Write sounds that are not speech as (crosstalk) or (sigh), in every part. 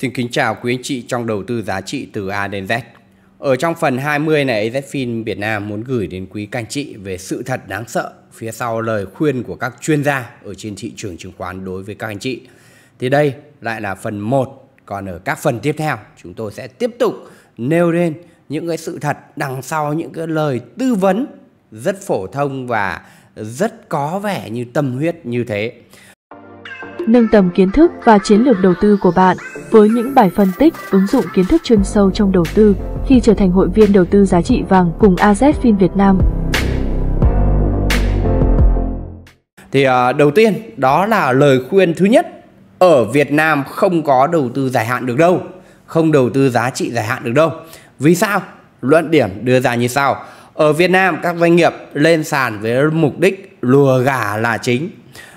Xin kính chào quý anh chị trong đầu tư giá trị từ A đến Z. Ở trong phần 20 này, AZFIN Việt Nam muốn gửi đến quý các chị về sự thật đáng sợ phía sau lời khuyên của các chuyên gia ở trên thị trường chứng khoán đối với các anh chị. Thì đây lại là phần 1, còn ở các phần tiếp theo chúng tôi sẽ tiếp tục nêu lên những cái sự thật đằng sau những cái lời tư vấn rất phổ thông và rất có vẻ như tâm huyết như thế nâng tầm kiến thức và chiến lược đầu tư của bạn với những bài phân tích, ứng dụng kiến thức chuyên sâu trong đầu tư khi trở thành hội viên đầu tư giá trị vàng cùng AZFIN Việt Nam. Thì uh, đầu tiên đó là lời khuyên thứ nhất ở Việt Nam không có đầu tư dài hạn được đâu, không đầu tư giá trị dài hạn được đâu. Vì sao? Luận điểm đưa ra như sau. Ở Việt Nam các doanh nghiệp lên sàn với mục đích lùa gà là chính.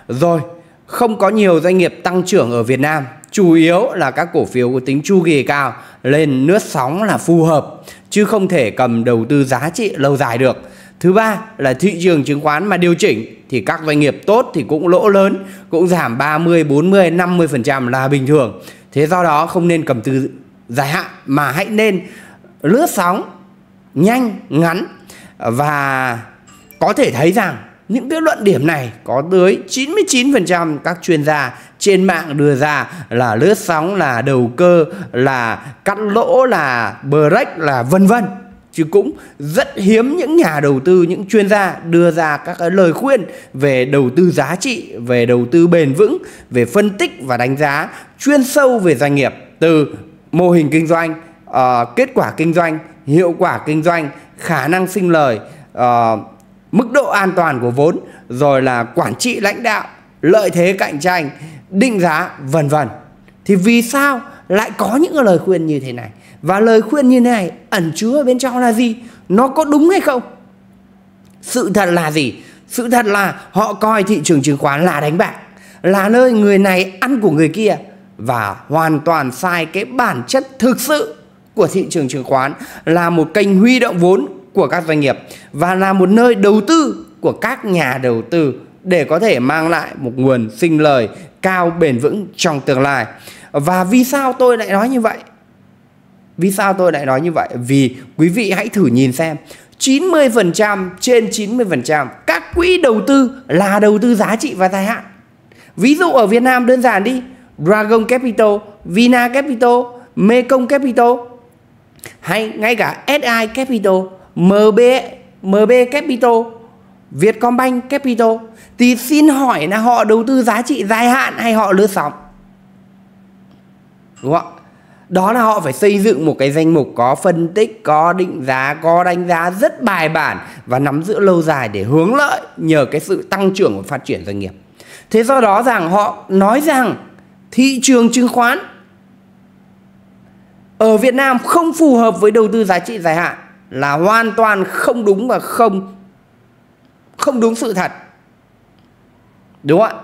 Rồi không có nhiều doanh nghiệp tăng trưởng ở Việt Nam chủ yếu là các cổ phiếu có tính chu kỳ cao lên nước sóng là phù hợp chứ không thể cầm đầu tư giá trị lâu dài được. Thứ ba là thị trường chứng khoán mà điều chỉnh thì các doanh nghiệp tốt thì cũng lỗ lớn, cũng giảm 30, 40, 50% là bình thường. Thế do đó không nên cầm tư dài hạn mà hãy nên lướt sóng nhanh, ngắn và có thể thấy rằng những cái luận điểm này có tới 99% các chuyên gia trên mạng đưa ra là lướt sóng là đầu cơ là cắt lỗ là break là vân vân chứ cũng rất hiếm những nhà đầu tư những chuyên gia đưa ra các cái lời khuyên về đầu tư giá trị về đầu tư bền vững về phân tích và đánh giá chuyên sâu về doanh nghiệp từ mô hình kinh doanh uh, kết quả kinh doanh hiệu quả kinh doanh khả năng sinh lời uh, mức độ an toàn của vốn rồi là quản trị lãnh đạo lợi thế cạnh tranh định giá vân vân thì vì sao lại có những lời khuyên như thế này và lời khuyên như thế này ẩn chứa bên trong là gì nó có đúng hay không sự thật là gì sự thật là họ coi thị trường chứng khoán là đánh bạc là nơi người này ăn của người kia và hoàn toàn sai cái bản chất thực sự của thị trường chứng khoán là một kênh huy động vốn của các doanh nghiệp và là một nơi đầu tư của các nhà đầu tư để có thể mang lại một nguồn sinh lời cao bền vững trong tương lai. Và vì sao tôi lại nói như vậy? Vì sao tôi lại nói như vậy? Vì quý vị hãy thử nhìn xem 90% trên 90% các quỹ đầu tư là đầu tư giá trị và dài hạn. Ví dụ ở Việt Nam đơn giản đi, Dragon Capital, Vina Capital, Mekong Capital hay ngay cả SI Capital MB MB Capital Vietcombank Capital thì xin hỏi là họ đầu tư giá trị dài hạn hay họ lướt sóng đúng không đó là họ phải xây dựng một cái danh mục có phân tích có định giá có đánh giá rất bài bản và nắm giữ lâu dài để hướng lợi nhờ cái sự tăng trưởng và phát triển doanh nghiệp thế do đó rằng họ nói rằng thị trường chứng khoán ở Việt Nam không phù hợp với đầu tư giá trị dài hạn là hoàn toàn không đúng và không không đúng sự thật đúng không ạ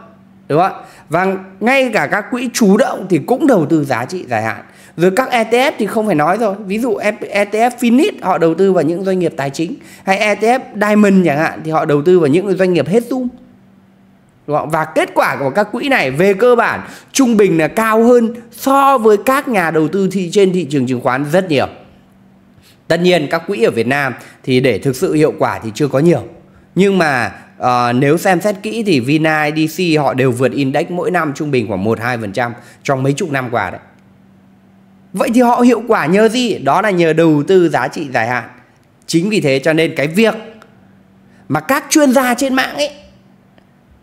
đúng không ạ và ngay cả các quỹ chủ động thì cũng đầu tư giá trị dài hạn rồi các ETF thì không phải nói rồi ví dụ ETF Finis họ đầu tư vào những doanh nghiệp tài chính hay ETF Diamond chẳng hạn thì họ đầu tư vào những doanh nghiệp hết zoom đúng không? và kết quả của các quỹ này về cơ bản trung bình là cao hơn so với các nhà đầu tư thị trên thị trường chứng khoán rất nhiều Tất nhiên các quỹ ở Việt Nam thì để thực sự hiệu quả thì chưa có nhiều. Nhưng mà uh, nếu xem xét kỹ thì Vina IDC họ đều vượt index mỗi năm trung bình khoảng 1-2% trong mấy chục năm qua đấy. Vậy thì họ hiệu quả nhờ gì? Đó là nhờ đầu tư giá trị dài hạn. Chính vì thế cho nên cái việc mà các chuyên gia trên mạng ấy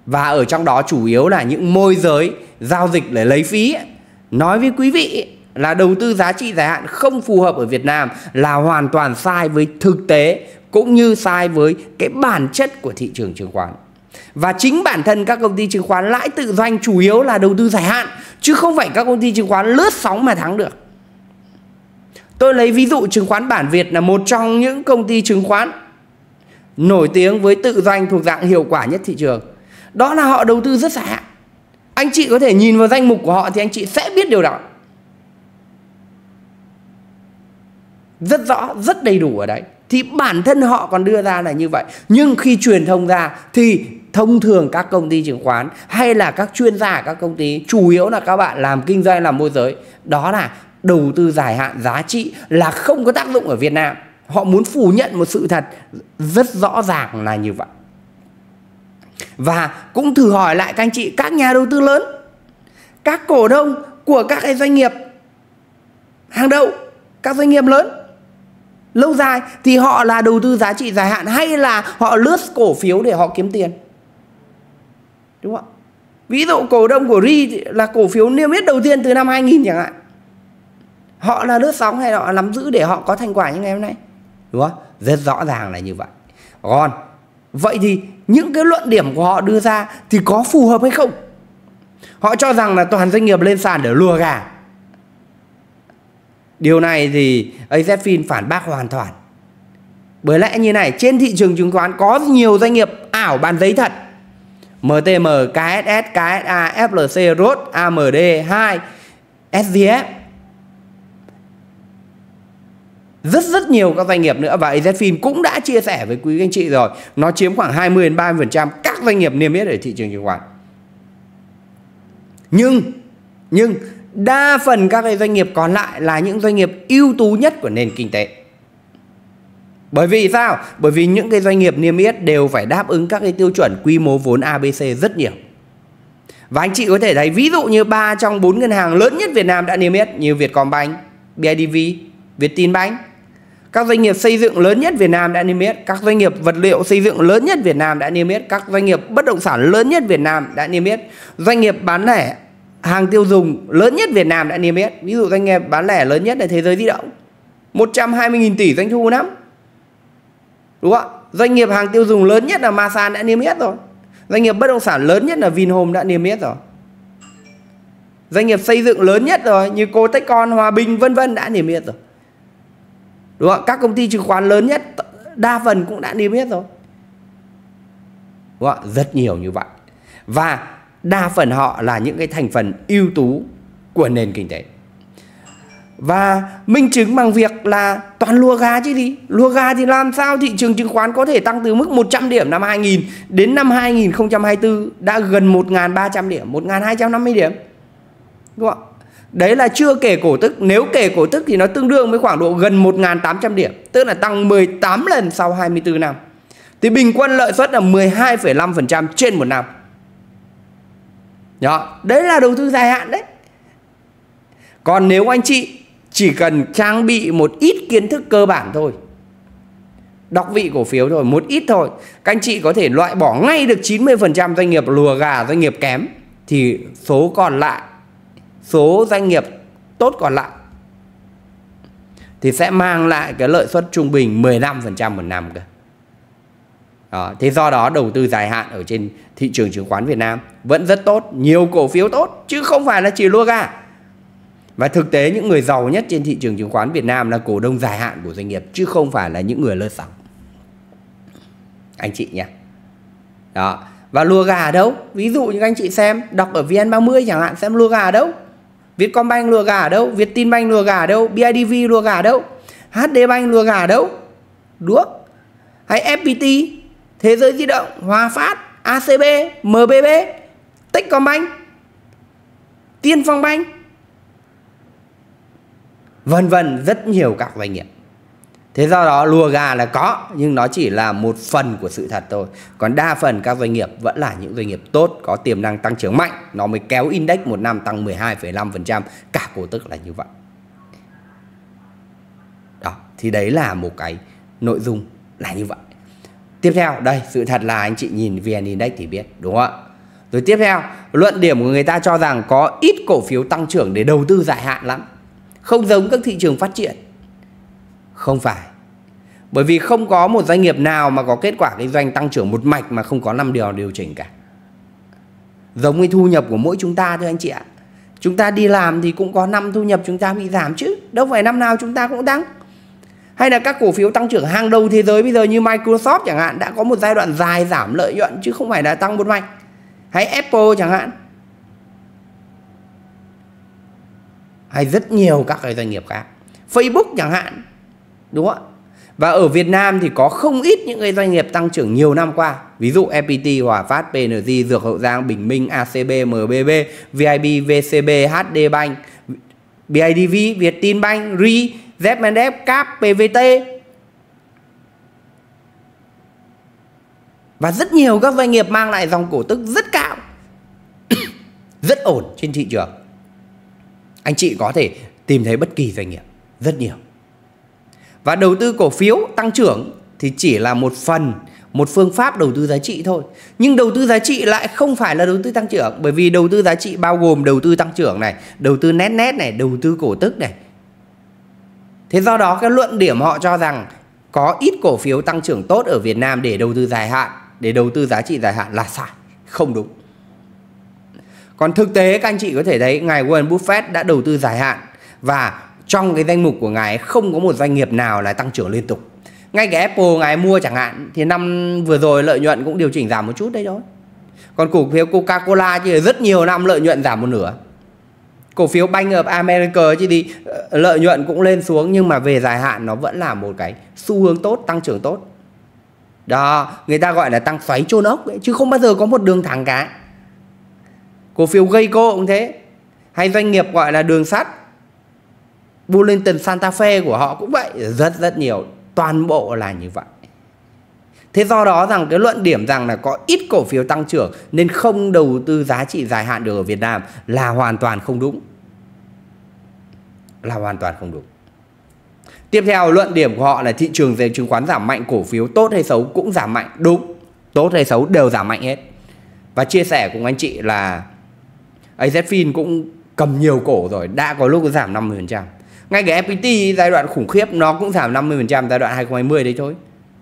và ở trong đó chủ yếu là những môi giới giao dịch để lấy phí ấy, nói với quý vị là đầu tư giá trị dài hạn không phù hợp ở Việt Nam là hoàn toàn sai với thực tế cũng như sai với cái bản chất của thị trường chứng khoán. Và chính bản thân các công ty chứng khoán lãi tự doanh chủ yếu là đầu tư dài hạn chứ không phải các công ty chứng khoán lướt sóng mà thắng được. Tôi lấy ví dụ chứng khoán bản Việt là một trong những công ty chứng khoán nổi tiếng với tự doanh thuộc dạng hiệu quả nhất thị trường. Đó là họ đầu tư rất dài hạn. Anh chị có thể nhìn vào danh mục của họ thì anh chị sẽ biết điều đó. rất rõ rất đầy đủ ở đấy thì bản thân họ còn đưa ra là như vậy nhưng khi truyền thông ra thì thông thường các công ty chứng khoán hay là các chuyên gia các công ty chủ yếu là các bạn làm kinh doanh làm môi giới đó là đầu tư dài hạn giá trị là không có tác dụng ở Việt Nam họ muốn phủ nhận một sự thật rất rõ ràng là như vậy và cũng thử hỏi lại các anh chị các nhà đầu tư lớn các cổ đông của các cái doanh nghiệp hàng đầu các doanh nghiệp lớn lâu dài thì họ là đầu tư giá trị dài hạn hay là họ lướt cổ phiếu để họ kiếm tiền đúng không ví dụ cổ đông của ri là cổ phiếu niêm yết đầu tiên từ năm 2000 chẳng hạn họ là lướt sóng hay họ nắm giữ để họ có thành quả như ngày hôm nay đúng không rất rõ ràng là như vậy còn vậy thì những cái luận điểm của họ đưa ra thì có phù hợp hay không họ cho rằng là toàn doanh nghiệp lên sàn để lùa gà Điều này thì AZFIN phản bác hoàn toàn. Bởi lẽ như này, trên thị trường chứng khoán có nhiều doanh nghiệp ảo bán giấy thật. MTM, KSS, KSA, FLC, ROT, AMD2, SDF, Rất rất nhiều các doanh nghiệp nữa và AZFIN cũng đã chia sẻ với quý anh chị rồi. Nó chiếm khoảng 20 đến 30% các doanh nghiệp niêm yết ở thị trường chứng khoán. Nhưng nhưng đa phần các cái doanh nghiệp còn lại là những doanh nghiệp ưu tú nhất của nền kinh tế bởi vì sao? Bởi vì những cái doanh nghiệp niêm yết đều phải đáp ứng các cái tiêu chuẩn quy mô vốn ABC rất nhiều. Và anh chị có thể thấy ví dụ như ba trong bốn ngân hàng lớn nhất Việt Nam đã niêm yết như Vietcombank, BIDV, Vietinbank. Các doanh nghiệp xây dựng lớn nhất Việt Nam đã niêm yết, các doanh nghiệp vật liệu xây dựng lớn nhất Việt Nam đã niêm yết, các doanh nghiệp bất động sản lớn nhất Việt Nam đã niêm yết, doanh nghiệp bán lẻ hàng tiêu dùng lớn nhất Việt Nam đã niêm yết ví dụ doanh nghiệp bán lẻ lớn nhất là thế giới di động 120.000 tỷ doanh thu một năm đúng không doanh nghiệp hàng tiêu dùng lớn nhất là Masan đã niêm yết rồi doanh nghiệp bất động sản lớn nhất là Vinhome đã niêm yết rồi doanh nghiệp xây dựng lớn nhất rồi như cô Techcon Hòa Bình vân vân đã niêm yết rồi đúng không các công ty chứng khoán lớn nhất đa phần cũng đã niêm yết rồi đúng không? rất nhiều như vậy và đa phần họ là những cái thành phần ưu tú của nền kinh tế và minh chứng bằng việc là toàn lùa gà chứ gì lùa gà thì làm sao thị trường chứng khoán có thể tăng từ mức 100 điểm năm 2000 đến năm 2024 đã gần 1.300 điểm 1.250 điểm đúng không đấy là chưa kể cổ tức nếu kể cổ tức thì nó tương đương với khoảng độ gần 1.800 điểm tức là tăng 18 lần sau 24 năm thì bình quân lợi suất là 12,5% trên một năm đó đấy là đầu tư dài hạn đấy còn nếu anh chị chỉ cần trang bị một ít kiến thức cơ bản thôi đọc vị cổ phiếu thôi một ít thôi các anh chị có thể loại bỏ ngay được 90% doanh nghiệp lùa gà doanh nghiệp kém thì số còn lại số doanh nghiệp tốt còn lại thì sẽ mang lại cái lợi suất trung bình 15% một năm cơ. Đó, thế do đó đầu tư dài hạn ở trên thị trường chứng khoán Việt Nam vẫn rất tốt, nhiều cổ phiếu tốt chứ không phải là chỉ lua gà. Và thực tế những người giàu nhất trên thị trường chứng khoán Việt Nam là cổ đông dài hạn của doanh nghiệp chứ không phải là những người lơ sóng. Anh chị nhé. Đó. Và lùa gà đâu? Ví dụ như anh chị xem đọc ở VN30 chẳng hạn xem lùa gà đâu? Vietcombank lùa gà đâu? Vietinbank lùa gà đâu? BIDV lùa gà đâu? HDBank lùa gà đâu? Đuốc. Hay FPT Thế giới di động, Hòa Phát, ACB, MBB, Techcombank, Tiên Phong Bank vân vân rất nhiều các doanh nghiệp thế do đó lùa gà là có nhưng nó chỉ là một phần của sự thật thôi còn đa phần các doanh nghiệp vẫn là những doanh nghiệp tốt có tiềm năng tăng trưởng mạnh nó mới kéo index một năm tăng 12,5% cả cổ tức là như vậy đó thì đấy là một cái nội dung là như vậy tiếp theo đây sự thật là anh chị nhìn vn index thì biết đúng không ạ rồi tiếp theo luận điểm của người ta cho rằng có ít cổ phiếu tăng trưởng để đầu tư dài hạn lắm không giống các thị trường phát triển không phải bởi vì không có một doanh nghiệp nào mà có kết quả kinh doanh tăng trưởng một mạch mà không có năm điều điều chỉnh cả giống như thu nhập của mỗi chúng ta thôi anh chị ạ chúng ta đi làm thì cũng có năm thu nhập chúng ta bị giảm chứ đâu phải năm nào chúng ta cũng tăng hay là các cổ phiếu tăng trưởng hàng đầu thế giới bây giờ như Microsoft chẳng hạn đã có một giai đoạn dài giảm lợi nhuận chứ không phải là tăng một mạch hay Apple chẳng hạn hay rất nhiều các cái doanh nghiệp khác Facebook chẳng hạn đúng không ạ và ở Việt Nam thì có không ít những cái doanh nghiệp tăng trưởng nhiều năm qua ví dụ FPT, Hòa Phát, PNG, Dược Hậu Giang, Bình Minh, ACB, MBB, VIB, VCB, HD Bank, BIDV, Việt Bank, RI ZMDF, CAP, PVT Và rất nhiều các doanh nghiệp mang lại dòng cổ tức rất cao (coughs) Rất ổn trên thị trường Anh chị có thể tìm thấy bất kỳ doanh nghiệp Rất nhiều Và đầu tư cổ phiếu tăng trưởng Thì chỉ là một phần Một phương pháp đầu tư giá trị thôi Nhưng đầu tư giá trị lại không phải là đầu tư tăng trưởng Bởi vì đầu tư giá trị bao gồm đầu tư tăng trưởng này Đầu tư nét nét này Đầu tư cổ tức này Thế do đó cái luận điểm họ cho rằng có ít cổ phiếu tăng trưởng tốt ở Việt Nam để đầu tư dài hạn, để đầu tư giá trị dài hạn là sai, không đúng. Còn thực tế các anh chị có thể thấy ngài Warren Buffett đã đầu tư dài hạn và trong cái danh mục của ngài không có một doanh nghiệp nào là tăng trưởng liên tục. Ngay cái Apple ngài mua chẳng hạn thì năm vừa rồi lợi nhuận cũng điều chỉnh giảm một chút đấy thôi. Còn cổ phiếu Coca-Cola thì rất nhiều năm lợi nhuận giảm một nửa cổ phiếu Bank of America chứ đi ờ, lợi nhuận cũng lên xuống nhưng mà về dài hạn nó vẫn là một cái xu hướng tốt tăng trưởng tốt đó người ta gọi là tăng xoáy chôn ốc ấy, chứ không bao giờ có một đường thẳng cả cổ phiếu gây cô cũng thế hay doanh nghiệp gọi là đường sắt Burlington Santa Fe của họ cũng vậy rất rất nhiều toàn bộ là như vậy Thế do đó rằng cái luận điểm rằng là có ít cổ phiếu tăng trưởng nên không đầu tư giá trị dài hạn được ở Việt Nam là hoàn toàn không đúng. Là hoàn toàn không đúng. Tiếp theo luận điểm của họ là thị trường về chứng khoán giảm mạnh cổ phiếu tốt hay xấu cũng giảm mạnh. Đúng, tốt hay xấu đều giảm mạnh hết. Và chia sẻ cùng anh chị là AZFIN cũng cầm nhiều cổ rồi, đã có lúc giảm 50%. Ngay cái FPT giai đoạn khủng khiếp nó cũng giảm 50% giai đoạn 2020 đấy thôi.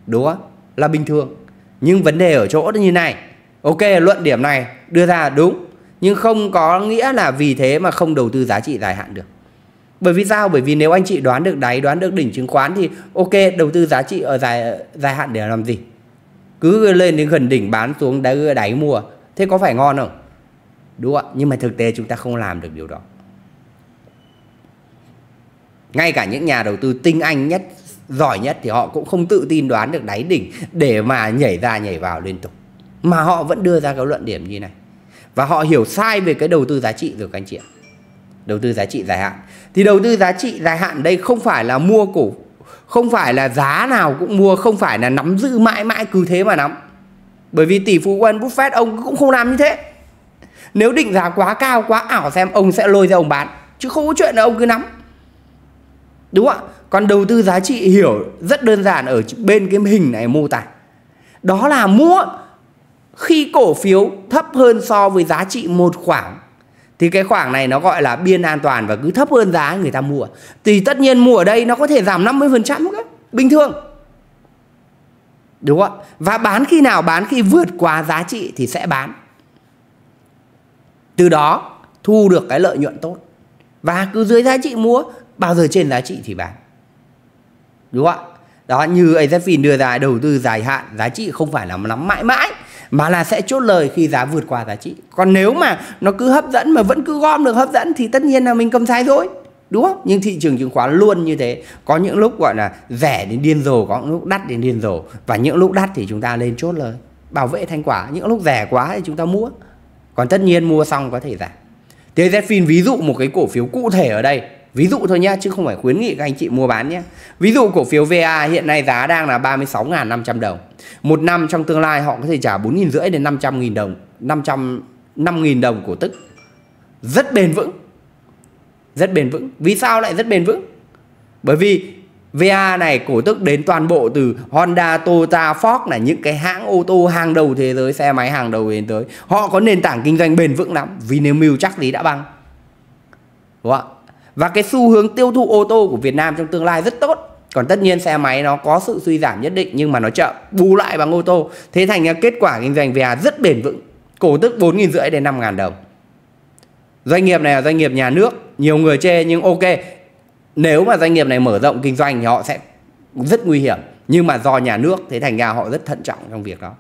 Đúng không? là bình thường nhưng vấn đề ở chỗ như này ok luận điểm này đưa ra đúng nhưng không có nghĩa là vì thế mà không đầu tư giá trị dài hạn được bởi vì sao bởi vì nếu anh chị đoán được đáy đoán được đỉnh chứng khoán thì ok đầu tư giá trị ở dài dài hạn để làm gì cứ lên đến gần đỉnh bán xuống đáy, đáy mua thế có phải ngon không đúng ạ nhưng mà thực tế chúng ta không làm được điều đó ngay cả những nhà đầu tư tinh anh nhất giỏi nhất thì họ cũng không tự tin đoán được đáy đỉnh để mà nhảy ra nhảy vào liên tục mà họ vẫn đưa ra cái luận điểm như này và họ hiểu sai về cái đầu tư giá trị rồi các anh chị ạ đầu tư giá trị dài hạn thì đầu tư giá trị dài hạn đây không phải là mua cổ không phải là giá nào cũng mua không phải là nắm giữ mãi mãi cứ thế mà nắm bởi vì tỷ phú Warren Buffett ông cũng không làm như thế nếu định giá quá cao quá ảo xem ông sẽ lôi ra ông bán chứ không có chuyện là ông cứ nắm đúng không ạ còn đầu tư giá trị hiểu rất đơn giản ở bên cái hình này mô tả đó là mua khi cổ phiếu thấp hơn so với giá trị một khoảng thì cái khoảng này nó gọi là biên an toàn và cứ thấp hơn giá người ta mua thì tất nhiên mua ở đây nó có thể giảm 50% cơ, bình thường đúng không và bán khi nào bán khi vượt qua giá trị thì sẽ bán từ đó thu được cái lợi nhuận tốt và cứ dưới giá trị mua bao giờ trên giá trị thì bán đúng không ạ đó như AZFIN đưa ra đầu tư dài hạn giá trị không phải là nắm mãi mãi mà là sẽ chốt lời khi giá vượt qua giá trị còn nếu mà nó cứ hấp dẫn mà vẫn cứ gom được hấp dẫn thì tất nhiên là mình cầm sai rồi, đúng không nhưng thị trường chứng khoán luôn như thế có những lúc gọi là rẻ đến điên rồ có những lúc đắt đến điên rồ và những lúc đắt thì chúng ta lên chốt lời bảo vệ thanh quả những lúc rẻ quá thì chúng ta mua còn tất nhiên mua xong có thể giảm thế Zfin ví dụ một cái cổ phiếu cụ thể ở đây Ví dụ thôi nhé chứ không phải khuyến nghị các anh chị mua bán nhé. Ví dụ cổ phiếu VA hiện nay giá đang là 36.500 đồng. Một năm trong tương lai họ có thể trả 4.500 đến 500.000 đồng, 500 5.000 đồng cổ tức. Rất bền vững. Rất bền vững. Vì sao lại rất bền vững? Bởi vì VA này cổ tức đến toàn bộ từ Honda, Toyota, Ford là những cái hãng ô tô hàng đầu thế giới, xe máy hàng đầu thế giới. Họ có nền tảng kinh doanh bền vững lắm. vì mưu chắc gì đã bằng. Đúng không ạ? và cái xu hướng tiêu thụ ô tô của Việt Nam trong tương lai rất tốt còn tất nhiên xe máy nó có sự suy giảm nhất định nhưng mà nó chậm bù lại bằng ô tô thế thành ra kết quả kinh doanh VA rất bền vững cổ tức 4.500 đến 5.000 đồng doanh nghiệp này là doanh nghiệp nhà nước nhiều người chê nhưng ok nếu mà doanh nghiệp này mở rộng kinh doanh thì họ sẽ rất nguy hiểm nhưng mà do nhà nước thế thành ra họ rất thận trọng trong việc đó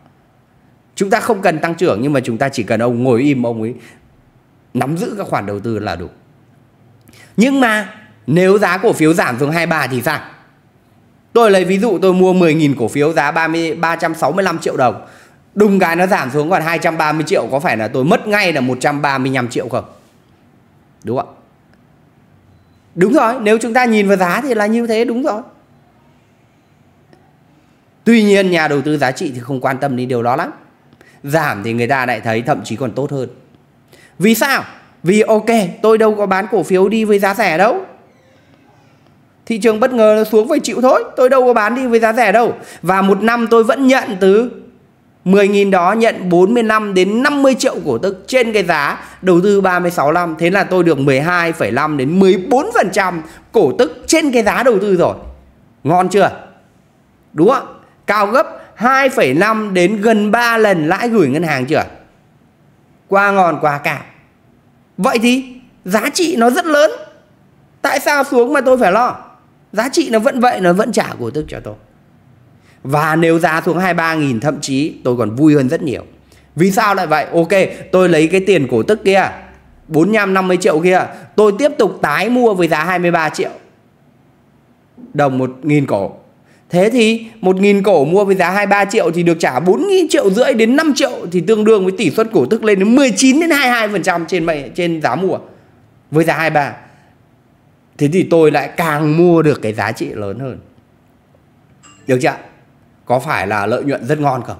chúng ta không cần tăng trưởng nhưng mà chúng ta chỉ cần ông ngồi im ông ấy nắm giữ các khoản đầu tư là đủ nhưng mà nếu giá cổ phiếu giảm xuống 23 thì sao? Tôi lấy ví dụ tôi mua 10.000 cổ phiếu giá 30 365 triệu đồng. đùng cái nó giảm xuống còn 230 triệu có phải là tôi mất ngay là 135 triệu không? Đúng không Đúng rồi, nếu chúng ta nhìn vào giá thì là như thế đúng rồi. Tuy nhiên nhà đầu tư giá trị thì không quan tâm đến điều đó lắm. Giảm thì người ta lại thấy thậm chí còn tốt hơn. Vì sao? Vì ok, tôi đâu có bán cổ phiếu đi với giá rẻ đâu. Thị trường bất ngờ nó xuống phải chịu thôi, tôi đâu có bán đi với giá rẻ đâu. Và một năm tôi vẫn nhận từ 10.000 đó nhận 45 đến 50 triệu cổ tức trên cái giá đầu tư 36 năm. Thế là tôi được 12,5 đến 14% cổ tức trên cái giá đầu tư rồi. Ngon chưa? Đúng không? Cao gấp 2,5 đến gần 3 lần lãi gửi ngân hàng chưa? Qua ngon qua cả vậy thì giá trị nó rất lớn tại sao xuống mà tôi phải lo giá trị nó vẫn vậy nó vẫn trả cổ tức cho tôi và nếu giá xuống 23 nghìn thậm chí tôi còn vui hơn rất nhiều vì sao lại vậy ok tôi lấy cái tiền cổ tức kia 45 50 triệu kia tôi tiếp tục tái mua với giá 23 triệu đồng một nghìn cổ Thế thì 1.000 cổ mua với giá 23 triệu thì được trả 4 triệu rưỡi đến 5 triệu thì tương đương với tỷ suất cổ tức lên đến 19 đến 22% trên mày, trên giá mua với giá 23. Thế thì tôi lại càng mua được cái giá trị lớn hơn. Được chưa? Có phải là lợi nhuận rất ngon không?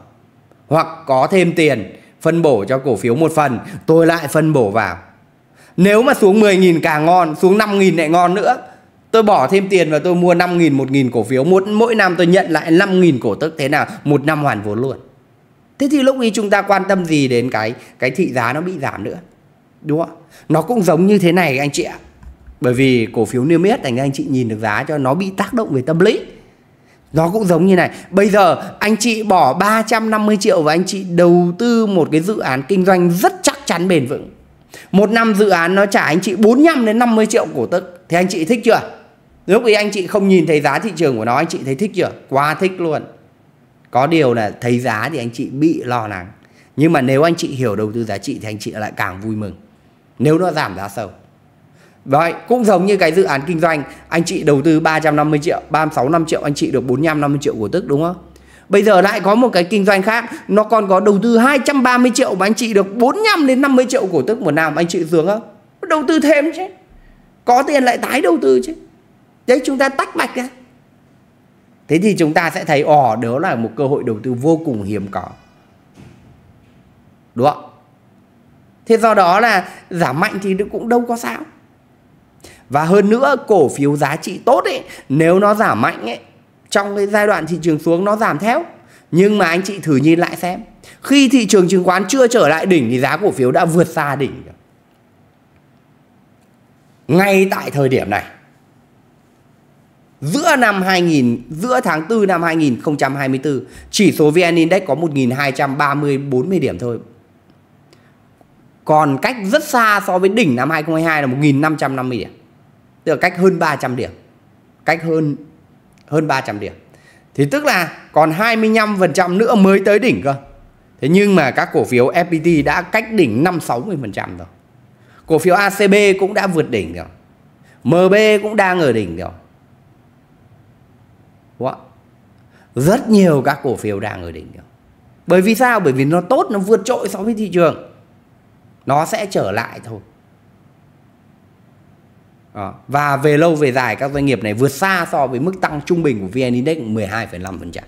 Hoặc có thêm tiền phân bổ cho cổ phiếu một phần, tôi lại phân bổ vào. Nếu mà xuống 10.000 càng ngon, xuống 5.000 lại ngon nữa tôi bỏ thêm tiền và tôi mua 5.000 1.000 cổ phiếu mỗi mỗi năm tôi nhận lại 5.000 cổ tức thế nào một năm hoàn vốn luôn thế thì lúc ấy chúng ta quan tâm gì đến cái cái thị giá nó bị giảm nữa đúng không nó cũng giống như thế này anh chị ạ bởi vì cổ phiếu niêm yết thành anh chị nhìn được giá cho nó bị tác động về tâm lý nó cũng giống như này Bây giờ anh chị bỏ 350 triệu Và anh chị đầu tư một cái dự án kinh doanh rất chắc chắn bền vững Một năm dự án nó trả anh chị 45 đến 50 triệu cổ tức Thì anh chị thích chưa? Lúc ấy anh chị không nhìn thấy giá thị trường của nó anh chị thấy thích chưa? Quá thích luôn. Có điều là thấy giá thì anh chị bị lo lắng. Nhưng mà nếu anh chị hiểu đầu tư giá trị thì anh chị lại càng vui mừng. Nếu nó giảm giá sâu. Vậy cũng giống như cái dự án kinh doanh Anh chị đầu tư 350 triệu 36 năm triệu anh chị được 45 50 triệu cổ tức đúng không Bây giờ lại có một cái kinh doanh khác Nó còn có đầu tư 230 triệu Mà anh chị được 45 đến 50 triệu cổ tức một năm Anh chị sướng không Đầu tư thêm chứ Có tiền lại tái đầu tư chứ đấy chúng ta tách bạch ra thế thì chúng ta sẽ thấy ồ đó là một cơ hội đầu tư vô cùng hiếm có đúng không thế do đó là giảm mạnh thì cũng đâu có sao và hơn nữa cổ phiếu giá trị tốt ấy nếu nó giảm mạnh ấy trong cái giai đoạn thị trường xuống nó giảm theo nhưng mà anh chị thử nhìn lại xem khi thị trường chứng khoán chưa trở lại đỉnh thì giá cổ phiếu đã vượt xa đỉnh ngay tại thời điểm này giữa năm 2000 giữa tháng 4 năm 2024 chỉ số VN Index có 1230 40 điểm thôi. Còn cách rất xa so với đỉnh năm 2022 là 1550 điểm. Tức là cách hơn 300 điểm. Cách hơn hơn 300 điểm. Thì tức là còn 25% nữa mới tới đỉnh cơ. Thế nhưng mà các cổ phiếu FPT đã cách đỉnh 5 60% rồi. Cổ phiếu ACB cũng đã vượt đỉnh rồi. MB cũng đang ở đỉnh rồi. Wow. Rất nhiều các cổ phiếu đang ở đỉnh điểm. Bởi vì sao? Bởi vì nó tốt, nó vượt trội so với thị trường. Nó sẽ trở lại thôi. Đó. Và về lâu về dài các doanh nghiệp này vượt xa so với mức tăng trung bình của VN Index 12,5%.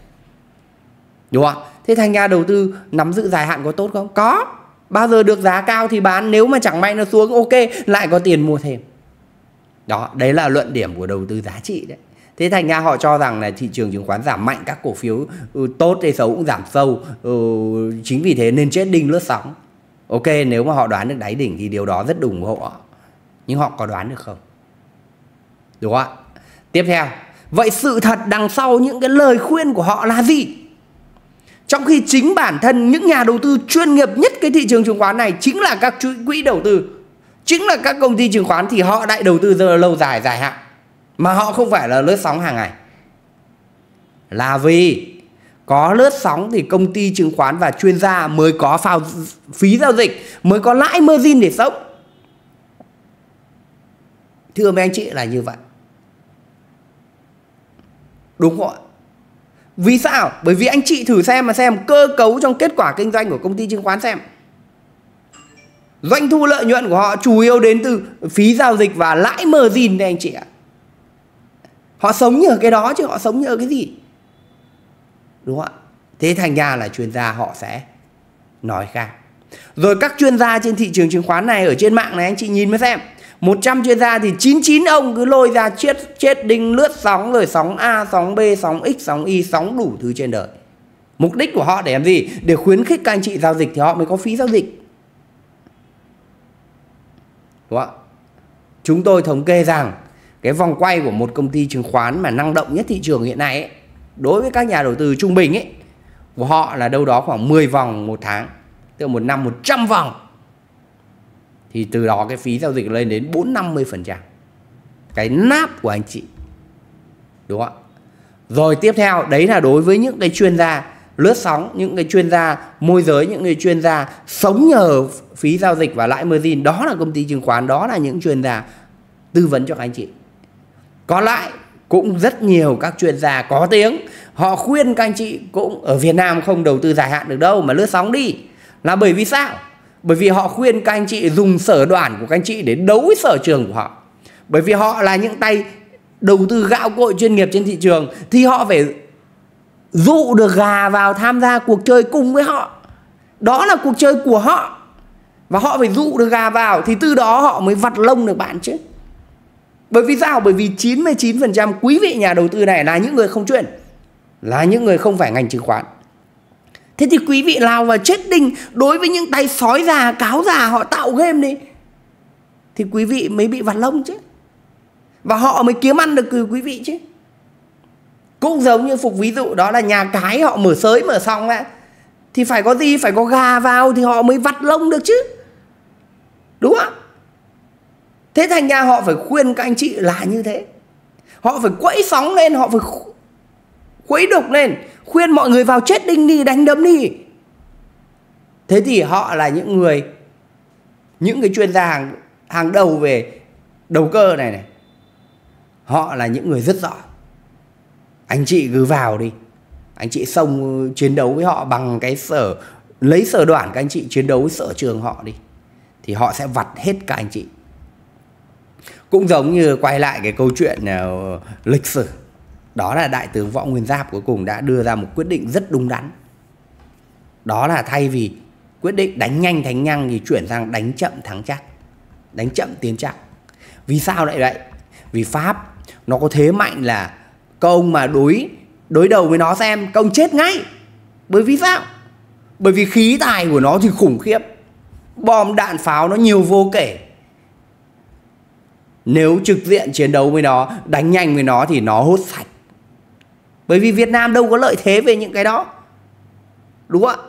Đúng không? Thế thành ra đầu tư nắm giữ dài hạn có tốt không? Có. Bao giờ được giá cao thì bán, nếu mà chẳng may nó xuống ok lại có tiền mua thêm. Đó, đấy là luận điểm của đầu tư giá trị đấy thế thành ra họ cho rằng là thị trường chứng khoán giảm mạnh các cổ phiếu ừ, tốt hay xấu cũng giảm sâu ừ, chính vì thế nên chết đinh lướt sóng ok nếu mà họ đoán được đáy đỉnh thì điều đó rất ủng hộ họ nhưng họ có đoán được không đúng không ạ tiếp theo vậy sự thật đằng sau những cái lời khuyên của họ là gì trong khi chính bản thân những nhà đầu tư chuyên nghiệp nhất cái thị trường chứng khoán này chính là các quỹ đầu tư chính là các công ty chứng khoán thì họ đại đầu tư giờ lâu dài dài hạn mà họ không phải là lướt sóng hàng ngày là vì có lướt sóng thì công ty chứng khoán và chuyên gia mới có phao phí giao dịch mới có lãi margin để sống thưa mấy anh chị là như vậy đúng không ạ vì sao bởi vì anh chị thử xem mà xem cơ cấu trong kết quả kinh doanh của công ty chứng khoán xem doanh thu lợi nhuận của họ chủ yếu đến từ phí giao dịch và lãi margin đấy anh chị ạ họ sống nhờ cái đó chứ họ sống nhờ cái gì đúng không ạ thế thành ra là chuyên gia họ sẽ nói khác rồi các chuyên gia trên thị trường chứng khoán này ở trên mạng này anh chị nhìn mới xem 100 chuyên gia thì 99 ông cứ lôi ra chết chết đinh lướt sóng rồi sóng A, sóng B, sóng X, sóng Y, sóng đủ thứ trên đời. Mục đích của họ để làm gì? Để khuyến khích các anh chị giao dịch thì họ mới có phí giao dịch. Đúng không Chúng tôi thống kê rằng cái vòng quay của một công ty chứng khoán mà năng động nhất thị trường hiện nay ấy, đối với các nhà đầu tư trung bình ấy của họ là đâu đó khoảng 10 vòng một tháng tức là một năm 100 vòng thì từ đó cái phí giao dịch lên đến 4 50 phần trăm cái náp của anh chị đúng không rồi tiếp theo đấy là đối với những cái chuyên gia lướt sóng những cái chuyên gia môi giới những người chuyên gia sống nhờ phí giao dịch và lãi margin đó là công ty chứng khoán đó là những chuyên gia tư vấn cho các anh chị có lãi cũng rất nhiều các chuyên gia có tiếng họ khuyên các anh chị cũng ở Việt Nam không đầu tư dài hạn được đâu mà lướt sóng đi là bởi vì sao bởi vì họ khuyên các anh chị dùng sở đoàn của các anh chị để đấu với sở trường của họ bởi vì họ là những tay đầu tư gạo cội chuyên nghiệp trên thị trường thì họ phải dụ được gà vào tham gia cuộc chơi cùng với họ đó là cuộc chơi của họ và họ phải dụ được gà vào thì từ đó họ mới vặt lông được bạn chứ bởi vì sao? Bởi vì 99% quý vị nhà đầu tư này là những người không chuyên, là những người không phải ngành chứng khoán. Thế thì quý vị lao vào chết đinh đối với những tay sói già, cáo già họ tạo game đi. Thì quý vị mới bị vặt lông chứ. Và họ mới kiếm ăn được từ quý vị chứ. Cũng giống như phục ví dụ đó là nhà cái họ mở sới mở xong ấy. Thì phải có gì, phải có gà vào thì họ mới vặt lông được chứ. Đúng không thế thành ra họ phải khuyên các anh chị là như thế họ phải quẫy sóng lên họ phải quấy đục lên khuyên mọi người vào chết đinh đi đánh đấm đi thế thì họ là những người những cái chuyên gia hàng hàng đầu về đầu cơ này này họ là những người rất giỏi anh chị cứ vào đi anh chị xông ừ, chiến đấu với họ bằng cái sở lấy sở đoàn các anh chị chiến đấu với sở trường họ đi thì họ sẽ vặt hết cả anh chị cũng giống như quay lại cái câu chuyện uh, lịch sử đó là đại tướng võ nguyên giáp cuối cùng đã đưa ra một quyết định rất đúng đắn đó là thay vì quyết định đánh nhanh thánh nhăng thì chuyển sang đánh chậm thắng chắc đánh chậm tiến chắc vì sao lại vậy vì pháp nó có thế mạnh là công mà đối đối đầu với nó xem công chết ngay bởi vì sao bởi vì khí tài của nó thì khủng khiếp bom đạn pháo nó nhiều vô kể nếu trực diện chiến đấu với nó, đánh nhanh với nó thì nó hốt sạch. Bởi vì Việt Nam đâu có lợi thế về những cái đó. Đúng không ạ?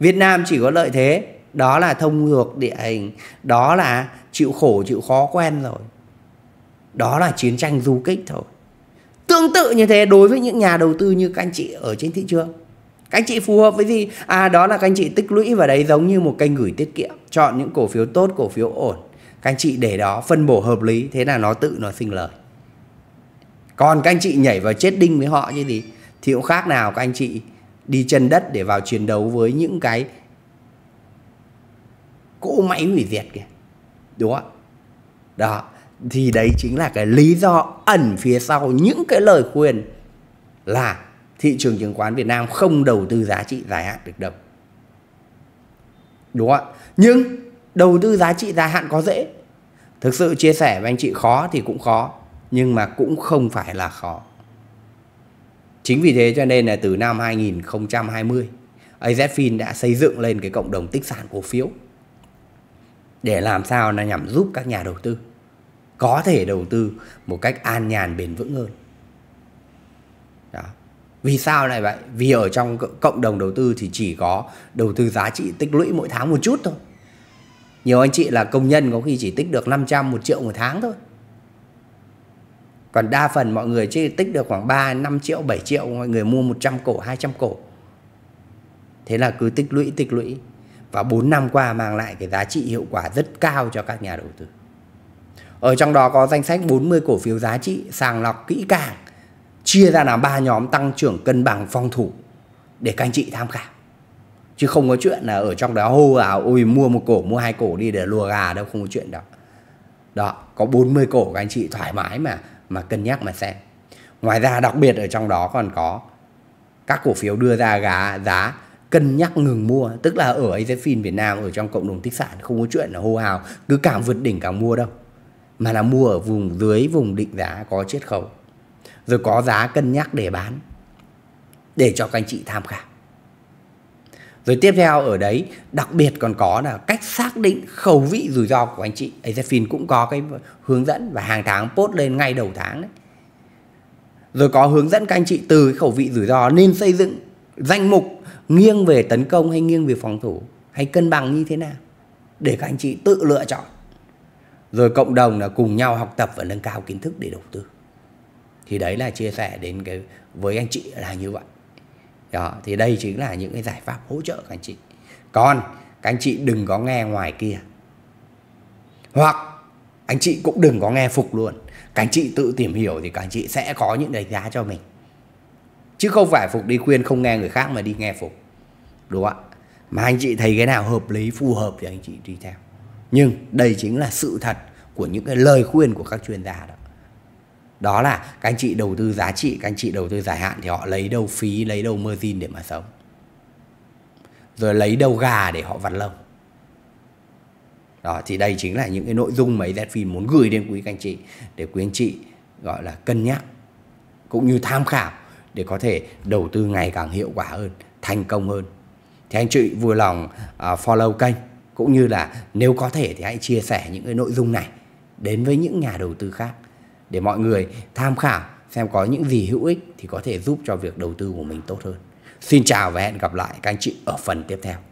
Việt Nam chỉ có lợi thế đó là thông ngược địa hình, đó là chịu khổ chịu khó quen rồi. Đó là chiến tranh du kích thôi. Tương tự như thế đối với những nhà đầu tư như các anh chị ở trên thị trường. Các anh chị phù hợp với gì? À đó là các anh chị tích lũy vào đấy giống như một kênh gửi tiết kiệm. Chọn những cổ phiếu tốt, cổ phiếu ổn các anh chị để đó phân bổ hợp lý thế là nó tự nó sinh lời còn các anh chị nhảy vào chết đinh với họ chứ gì thì cũng khác nào các anh chị đi chân đất để vào chiến đấu với những cái cỗ máy hủy diệt kìa đúng không đó thì đấy chính là cái lý do ẩn phía sau những cái lời khuyên là thị trường chứng khoán Việt Nam không đầu tư giá trị dài hạn được đâu đúng không ạ nhưng đầu tư giá trị dài hạn có dễ thực sự chia sẻ với anh chị khó thì cũng khó nhưng mà cũng không phải là khó chính vì thế cho nên là từ năm 2020 AZFIN đã xây dựng lên cái cộng đồng tích sản cổ phiếu để làm sao là nhằm giúp các nhà đầu tư có thể đầu tư một cách an nhàn bền vững hơn. Đó. Vì sao lại vậy? Vì ở trong cộng đồng đầu tư thì chỉ có đầu tư giá trị tích lũy mỗi tháng một chút thôi. Nhiều anh chị là công nhân có khi chỉ tích được 500, 1 triệu một tháng thôi. Còn đa phần mọi người chỉ tích được khoảng 3, 5 triệu, 7 triệu, mọi người mua 100 cổ, 200 cổ. Thế là cứ tích lũy, tích lũy. Và 4 năm qua mang lại cái giá trị hiệu quả rất cao cho các nhà đầu tư. Ở trong đó có danh sách 40 cổ phiếu giá trị sàng lọc kỹ càng, chia ra làm ba nhóm tăng trưởng cân bằng phòng thủ để các anh chị tham khảo chứ không có chuyện là ở trong đó hô à ôi mua một cổ mua hai cổ đi để lùa gà đâu không có chuyện đó đó có 40 cổ các anh chị thoải mái mà mà cân nhắc mà xem ngoài ra đặc biệt ở trong đó còn có các cổ phiếu đưa ra gà giá cân nhắc ngừng mua tức là ở AZFIN Việt Nam ở trong cộng đồng tích sản không có chuyện là hô hào cứ càng vượt đỉnh càng mua đâu mà là mua ở vùng dưới vùng định giá có chiết khấu rồi có giá cân nhắc để bán để cho các anh chị tham khảo rồi tiếp theo ở đấy đặc biệt còn có là cách xác định khẩu vị rủi ro của anh chị. Azefin cũng có cái hướng dẫn và hàng tháng post lên ngay đầu tháng đấy. Rồi có hướng dẫn các anh chị từ cái khẩu vị rủi ro nên xây dựng danh mục nghiêng về tấn công hay nghiêng về phòng thủ hay cân bằng như thế nào để các anh chị tự lựa chọn. Rồi cộng đồng là cùng nhau học tập và nâng cao kiến thức để đầu tư. Thì đấy là chia sẻ đến cái với anh chị là như vậy đó thì đây chính là những cái giải pháp hỗ trợ các anh chị còn các anh chị đừng có nghe ngoài kia hoặc anh chị cũng đừng có nghe phục luôn các anh chị tự tìm hiểu thì các anh chị sẽ có những đánh giá cho mình chứ không phải phục đi khuyên không nghe người khác mà đi nghe phục đúng không ạ mà anh chị thấy cái nào hợp lý phù hợp thì anh chị đi theo nhưng đây chính là sự thật của những cái lời khuyên của các chuyên gia đó đó là các anh chị đầu tư giá trị các anh chị đầu tư dài hạn thì họ lấy đâu phí lấy đâu margin để mà sống rồi lấy đâu gà để họ vặt lông đó thì đây chính là những cái nội dung mà AZFIN muốn gửi đến quý các anh chị để quý anh chị gọi là cân nhắc cũng như tham khảo để có thể đầu tư ngày càng hiệu quả hơn, thành công hơn. Thì anh chị vui lòng à, follow kênh cũng như là nếu có thể thì hãy chia sẻ những cái nội dung này đến với những nhà đầu tư khác để mọi người tham khảo xem có những gì hữu ích thì có thể giúp cho việc đầu tư của mình tốt hơn. Xin chào và hẹn gặp lại các anh chị ở phần tiếp theo.